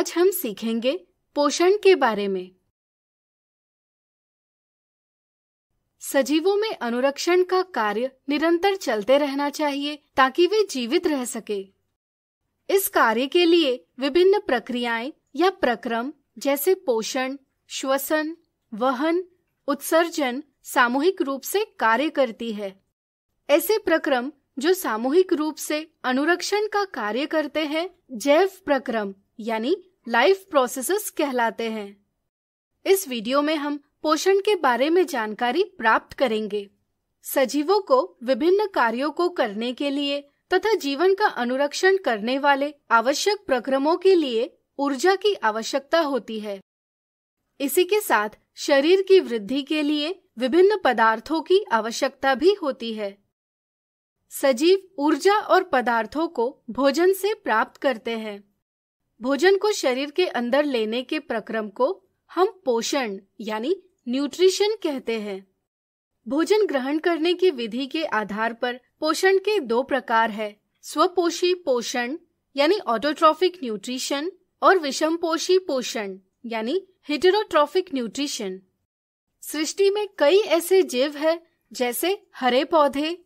आज हम सीखेंगे पोषण के बारे में सजीवों में अनुरक्षण का कार्य निरंतर चलते रहना चाहिए ताकि वे जीवित रह सके इस कार्य के लिए विभिन्न प्रक्रियाएं या प्रक्रम जैसे पोषण श्वसन वहन उत्सर्जन सामूहिक रूप से कार्य करती है ऐसे प्रक्रम जो सामूहिक रूप से अनुरक्षण का कार्य करते हैं जैव प्रक्रम यानी लाइफ प्रोसेसेस कहलाते हैं इस वीडियो में हम पोषण के बारे में जानकारी प्राप्त करेंगे सजीवों को विभिन्न कार्यों को करने के लिए तथा जीवन का अनुरक्षण करने वाले आवश्यक प्रक्रमों के लिए ऊर्जा की आवश्यकता होती है इसी के साथ शरीर की वृद्धि के लिए विभिन्न पदार्थों की आवश्यकता भी होती है सजीव ऊर्जा और पदार्थों को भोजन से प्राप्त करते हैं भोजन को शरीर के अंदर लेने के प्रक्रम को हम पोषण यानी न्यूट्रिशन कहते हैं भोजन ग्रहण करने की विधि के आधार पर पोषण के दो प्रकार है स्वपोषी पोषण यानी ऑटोट्रॉफिक न्यूट्रिशन और विषमपोषी पोषण यानी हिटेरोट्रॉफिक न्यूट्रिशन सृष्टि में कई ऐसे जीव है जैसे हरे पौधे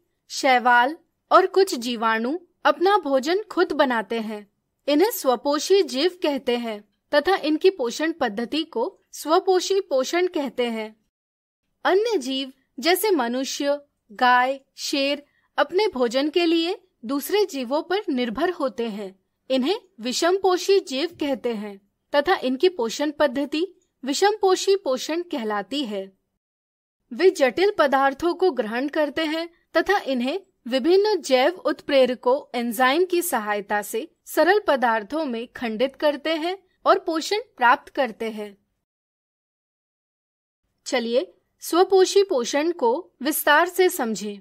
शैवाल और कुछ जीवाणु अपना भोजन खुद बनाते हैं इन्हें स्वपोषी जीव कहते हैं तथा इनकी पोषण पद्धति को स्वपोषी पोषण कहते हैं अन्य जीव जैसे मनुष्य गाय शेर अपने भोजन के लिए दूसरे जीवों पर निर्भर होते हैं इन्हें विषम पोषी जीव कहते हैं तथा इनकी पोषण पद्धति विषम पोषी पोषण कहलाती है वे जटिल पदार्थों को ग्रहण करते हैं तथा इन्हें विभिन्न जैव उत्प्रेरकों एंजाइम की सहायता से सरल पदार्थों में खंडित करते हैं और पोषण प्राप्त करते हैं चलिए स्वपोषी पोषण को विस्तार से समझें।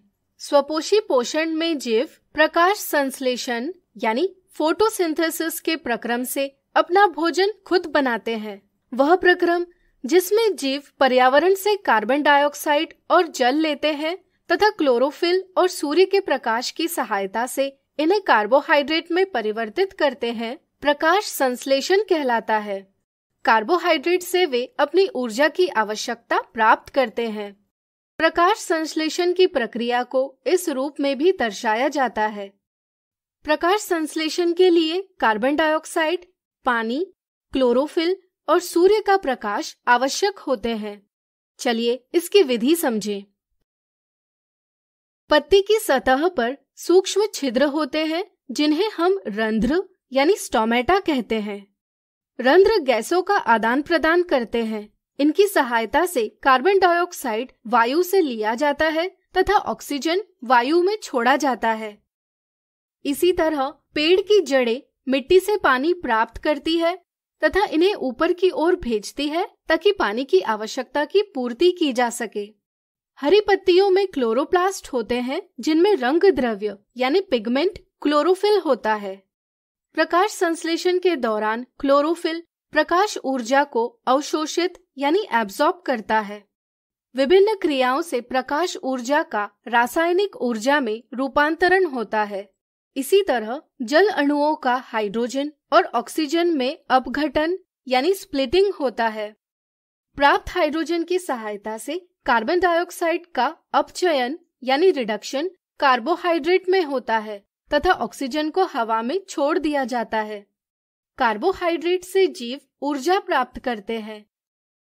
स्वपोषी पोषण में जीव प्रकाश संश्लेषण यानी फोटोसिंथेसिस के प्रक्रम से अपना भोजन खुद बनाते हैं वह प्रक्रम जिसमें जीव पर्यावरण से कार्बन डाइऑक्साइड और जल लेते हैं तथा क्लोरोफिल और सूर्य के प्रकाश की सहायता से इन्हें कार्बोहाइड्रेट में परिवर्तित करते हैं प्रकाश संश्लेषण कहलाता है कार्बोहाइड्रेट से वे अपनी ऊर्जा की आवश्यकता प्राप्त करते हैं प्रकाश संश्लेषण की प्रक्रिया को इस रूप में भी दर्शाया जाता है प्रकाश संश्लेषण के लिए कार्बन डाइऑक्साइड पानी क्लोरोफिल और सूर्य का प्रकाश आवश्यक होते हैं चलिए इसकी विधि समझें। पत्ती की सतह पर सूक्ष्म छिद्र होते हैं जिन्हें हम रंध्र यानी स्टोमेटा कहते हैं रंध्र गैसों का आदान प्रदान करते हैं इनकी सहायता से कार्बन डाइऑक्साइड वायु से लिया जाता है तथा ऑक्सीजन वायु में छोड़ा जाता है इसी तरह पेड़ की जड़ें मिट्टी से पानी प्राप्त करती है तथा इन्हें ऊपर की ओर भेजती है ताकि पानी की आवश्यकता की पूर्ति की जा सके हरी पत्तियों में क्लोरोप्लास्ट होते हैं जिनमें रंग द्रव्य यानी पिगमेंट क्लोरोफिल होता है प्रकाश संश्लेषण के दौरान क्लोरोफिल प्रकाश ऊर्जा को अवशोषित यानी एब्जॉर्ब करता है विभिन्न क्रियाओं से प्रकाश ऊर्जा का रासायनिक ऊर्जा में रूपांतरण होता है इसी तरह जल अणुओं का हाइड्रोजन और ऑक्सीजन में अपघटन यानी स्प्लिटिंग होता है प्राप्त हाइड्रोजन की सहायता से कार्बन डाइऑक्साइड का अपचयन यानी रिडक्शन कार्बोहाइड्रेट में होता है तथा ऑक्सीजन को हवा में छोड़ दिया जाता है कार्बोहाइड्रेट से जीव ऊर्जा प्राप्त करते हैं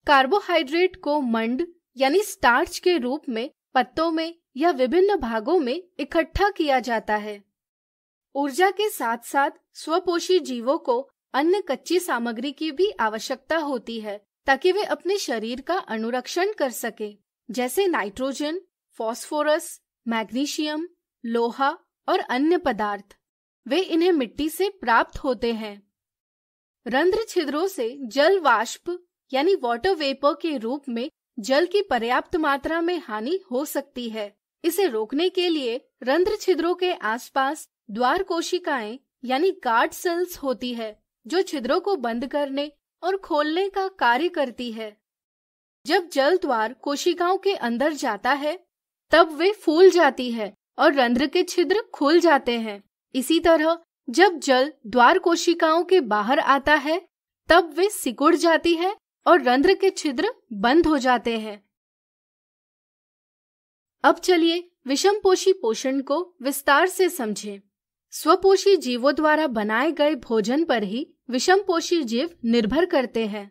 कार्बोहाइड्रेट को मंड यानी स्टार्च के रूप में पत्तों में या विभिन्न भागों में इकट्ठा किया जाता है ऊर्जा के साथ साथ स्वपोषी जीवों को अन्य कच्ची सामग्री की भी आवश्यकता होती है ताकि वे अपने शरीर का अनुरक्षण कर सके जैसे नाइट्रोजन फॉस्फोरस मैग्नीशियम लोहा और अन्य पदार्थ वे इन्हें मिट्टी से प्राप्त होते हैं रंध्र छिद्रों से जल वाष्प यानी वाटर वेपर के रूप में जल की पर्याप्त मात्रा में हानि हो सकती है इसे रोकने के लिए रंध्र छिद्रों के आसपास द्वार कोशिकाएं यानी कार्ड सेल्स होती है जो छिद्रों को बंद करने और खोलने का कार्य करती है जब जल द्वार कोशिकाओं के अंदर जाता है तब वे फूल जाती है और रंध्र के छिद्र खुल जाते हैं इसी तरह जब जल द्वार कोशिकाओं के बाहर आता है तब वे सिकुड़ जाती है और रंध्र के छिद्र बंद हो जाते हैं अब चलिए विषमपोषी पोषण को विस्तार से समझें। स्वपोषी जीवों द्वारा बनाए गए भोजन पर ही विषमपोषी जीव निर्भर करते हैं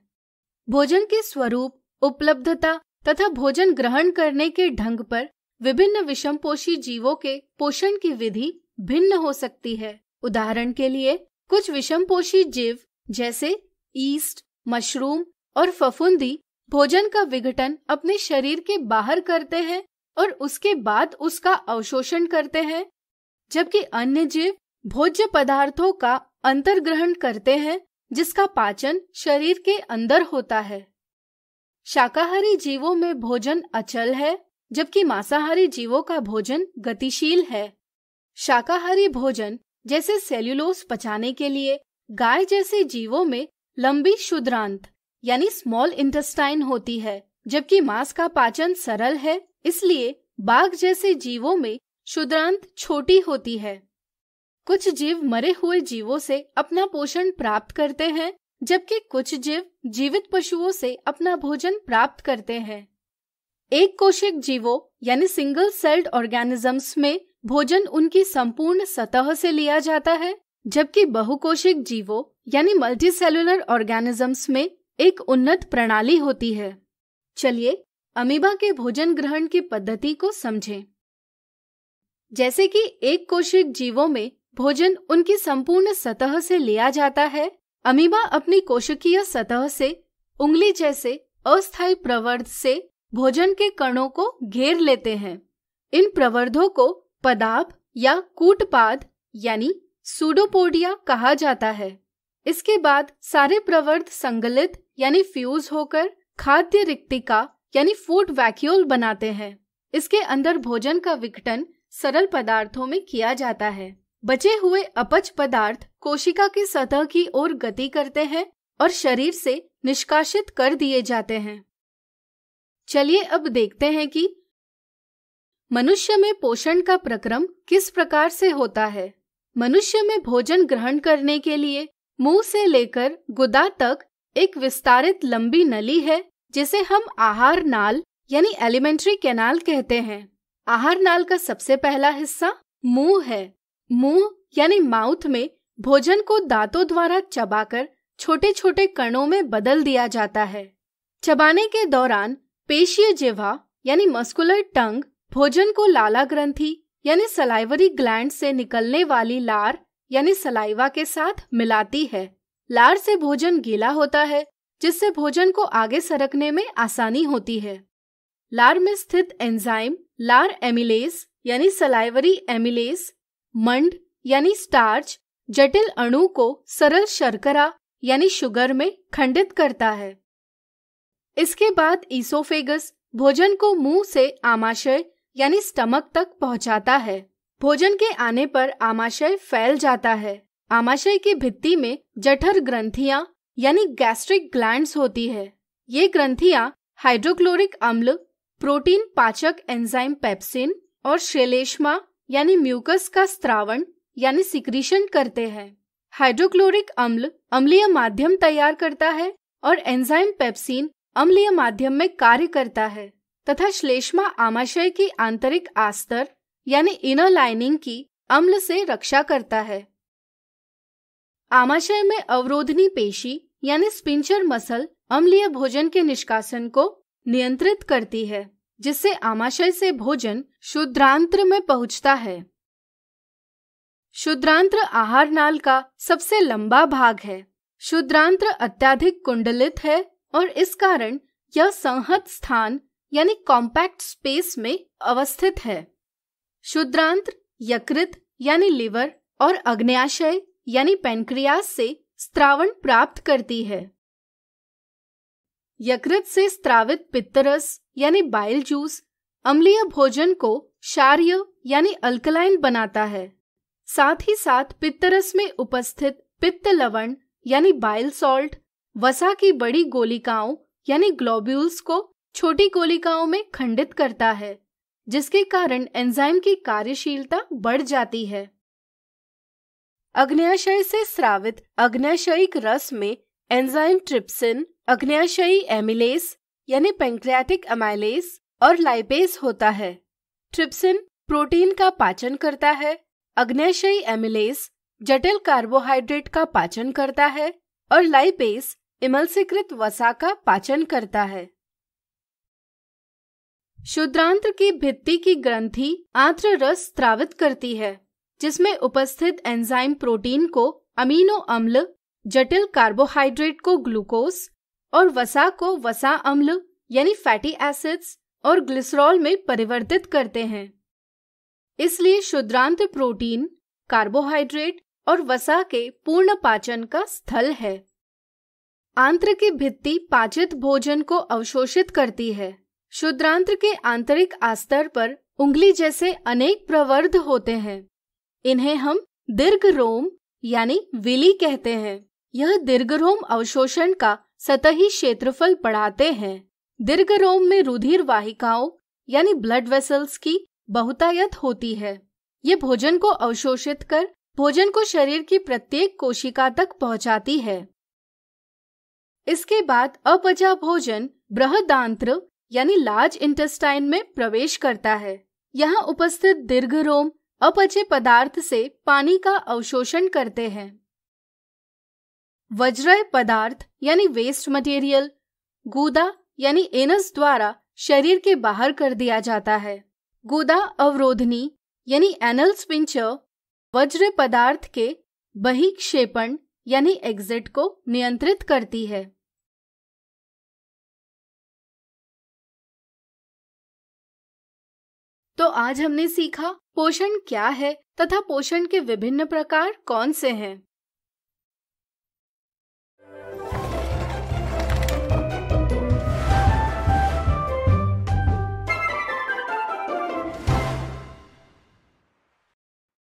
भोजन के स्वरूप उपलब्धता तथा भोजन ग्रहण करने के ढंग पर विभिन्न विषमपोषी जीवों के पोषण की विधि भिन्न हो सकती है उदाहरण के लिए कुछ विषमपोषी जीव जैसे ईस्ट मशरूम और फफुंदी भोजन का विघटन अपने शरीर के बाहर करते हैं और उसके बाद उसका अवशोषण करते हैं जबकि अन्य जीव भोज्य पदार्थों का अंतर्ग्रहण करते हैं जिसका पाचन शरीर के अंदर होता है शाकाहारी जीवों में भोजन अचल है जबकि मांसाहारी जीवों का भोजन गतिशील है शाकाहारी भोजन जैसे सेल्यूलोस पचाने के लिए गाय जैसे जीवों में लंबी शुद्रांत यानी स्मॉल इंटेस्टाइन होती है जबकि मांस का पाचन सरल है इसलिए बाघ जैसे जीवों में शुद्रांत छोटी होती है कुछ जीव मरे हुए जीवों से अपना पोषण प्राप्त करते हैं जबकि कुछ जीव जीवित पशुओं से अपना भोजन प्राप्त करते हैं एक कोशिक जीवो यानी सिंगल सेल्ड ऑर्गेनिजम्स में भोजन उनकी संपूर्ण सतह से लिया जाता है जबकि बहुकोशिक जीवो यानी मल्टी सेलुलर ऑर्गेनिजम्स में एक उन्नत प्रणाली होती है चलिए अमीबा के भोजन ग्रहण की पद्धति को समझें। जैसे कि एक कोशिक जीवों में भोजन उनकी संपूर्ण सतह से लिया जाता है अमीबा अपनी कोशिकीय सतह से उंगली जैसे अस्थायी प्रवर्ध से भोजन के कणों को घेर लेते हैं इन प्रवर्धों को पदाप या कूटपाद यानी सूडोपोडिया कहा जाता है इसके बाद सारे प्रवर्ध संगलित यानी फ्यूज होकर खाद्य रिक्तिका यानी फूड वैक्यूल बनाते हैं इसके अंदर भोजन का विघटन सरल पदार्थों में किया जाता है बचे हुए अपच पदार्थ कोशिका की सतह की ओर गति करते हैं और शरीर से निष्कासित कर दिए जाते हैं चलिए अब देखते हैं कि मनुष्य में पोषण का प्रक्रम किस प्रकार से होता है मनुष्य में भोजन ग्रहण करने के लिए मुंह से लेकर गुदा तक एक विस्तारित लंबी नली है जिसे हम आहार नाल यानी एलिमेंट्री कैनाल कहते हैं आहार नाल का सबसे पहला हिस्सा मुंह है मुंह यानी माउथ में भोजन को दांतों द्वारा चबाकर छोटे छोटे कणों में बदल दिया जाता है चबाने के दौरान पेशीय जिवा यानी मस्कुलर टंग भोजन को लाला ग्रंथि यानी सलाइवरी ग्लैंड से निकलने वाली लार यानी सलाइवा के साथ मिलाती है लार से भोजन गीला होता है जिससे भोजन को आगे सरकने में आसानी होती है लार में स्थित एंजाइम लार एमिलेस यानी सलाइवरी एमिलेस मंड यानी स्टार्च जटिल अणु को सरल शर्करा यानी शुगर में खंडित करता है इसके बाद ईसोफेगस भोजन को मुंह से आमाशय यानी स्टमक तक पहुंचाता है भोजन के आने पर आमाशय फैल जाता है आमाशय की भित्ति में जठर ग्रंथियां यानी गैस्ट्रिक ग्लैंड्स होती है ये ग्रंथियां हाइड्रोक्लोरिक अम्ल प्रोटीन पाचक एंजाइम पेप्सिन और श्लेष्मा यानी म्यूकस का स्त्रावण यानी सिक्रीशन करते हैं हाइड्रोक्लोरिक अम्ल अम्लीय माध्यम तैयार करता है और एंजाइम पेप्सिन अम्लीय माध्यम में कार्य करता है तथा श्लेष्मा आमाशय की आंतरिक आस्तर यानी इनर लाइनिंग की अम्ल से रक्षा करता है आमाशय में अवरोधनी पेशी यानी स्पिंचर मसल अम्लीय भोजन के निष्कासन को नियंत्रित करती है जिससे आमाशय से भोजन शुद्रांत्र में पहुंचता है शुद्रांत्र आहार नाल का सबसे लंबा भाग है शुद्रांत्र अत्याधिक कुंडलित है और इस कारण यह संहत स्थान यानी कॉम्पैक्ट स्पेस में अवस्थित है शुद्रांत्र यकृत यानी लिवर और अग्नयाशय यानी पेनक्रियास से स्त्रावण प्राप्त करती है यकृत से स्त्रावित पित्तरस यानी बाइल जूस अम्लीय भोजन को क्षार्य यानी अल्कलाइन बनाता है साथ ही साथ पित्तरस में उपस्थित पित्त लवण यानी बाइल सॉल्ट वसा की बड़ी गोलिकाओं यानी ग्लोब्यूल्स को छोटी गोलिकाओं में खंडित करता है जिसके कारण एंजाइम की कार्यशीलता बढ़ जाती है अग्नयाशय से स्रावित अग्नयाशयिक रस में एंजाइम ट्रिप्सिन अग्नयाशयी एमिलेस यानी पेंक्रियाटिक अमाइलेस और लाइपेस होता है ट्रिप्सिन प्रोटीन का पाचन करता है अग्नेशयी एमिलेस जटिल कार्बोहाइड्रेट का पाचन करता है और लाइपेस इमलसीकृत वसा का पाचन करता है शुद्रांत्र की भित्ति की ग्रंथि आंत्र रस स्रावित करती है जिसमें उपस्थित एंजाइम प्रोटीन को अमीनो अम्ल जटिल कार्बोहाइड्रेट को ग्लूकोस और वसा को वसा अम्ल यानी फैटी एसिड्स और ग्लिसरॉल में परिवर्तित करते हैं इसलिए शुद्रांत प्रोटीन कार्बोहाइड्रेट और वसा के पूर्ण पाचन का स्थल है आंत्र की भित्ति पाचित भोजन को अवशोषित करती है शुद्रांत्र के आंतरिक आस्तर पर उंगली जैसे अनेक प्रवर्ध होते हैं इन्हें हम दीर्घ रोम यानी विली कहते हैं यह दीर्घ रोम अवशोषण का सतही क्षेत्रफल बढ़ाते हैं दीर्घ रोम में रुधिर वाहिकाओं यानी ब्लड वेसल्स की बहुतायत होती है ये भोजन को अवशोषित कर भोजन को शरीर की प्रत्येक कोशिका तक पहुंचाती है इसके बाद अपजा भोजन बृहदांत्र यानी लार्ज इंटेस्टाइन में प्रवेश करता है यहाँ उपस्थित दीर्घ रोम अपचे पदार्थ से पानी का अवशोषण करते हैं वज्रय पदार्थ यानी वेस्ट मटेरियल गूदा यानी एनस द्वारा शरीर के बाहर कर दिया जाता है गोदा अवरोधनी यानी एनल स्पिंचर वज्र पदार्थ के बहिक्षेपण यानी एग्जिट को नियंत्रित करती है तो आज हमने सीखा पोषण क्या है तथा पोषण के विभिन्न प्रकार कौन से हैं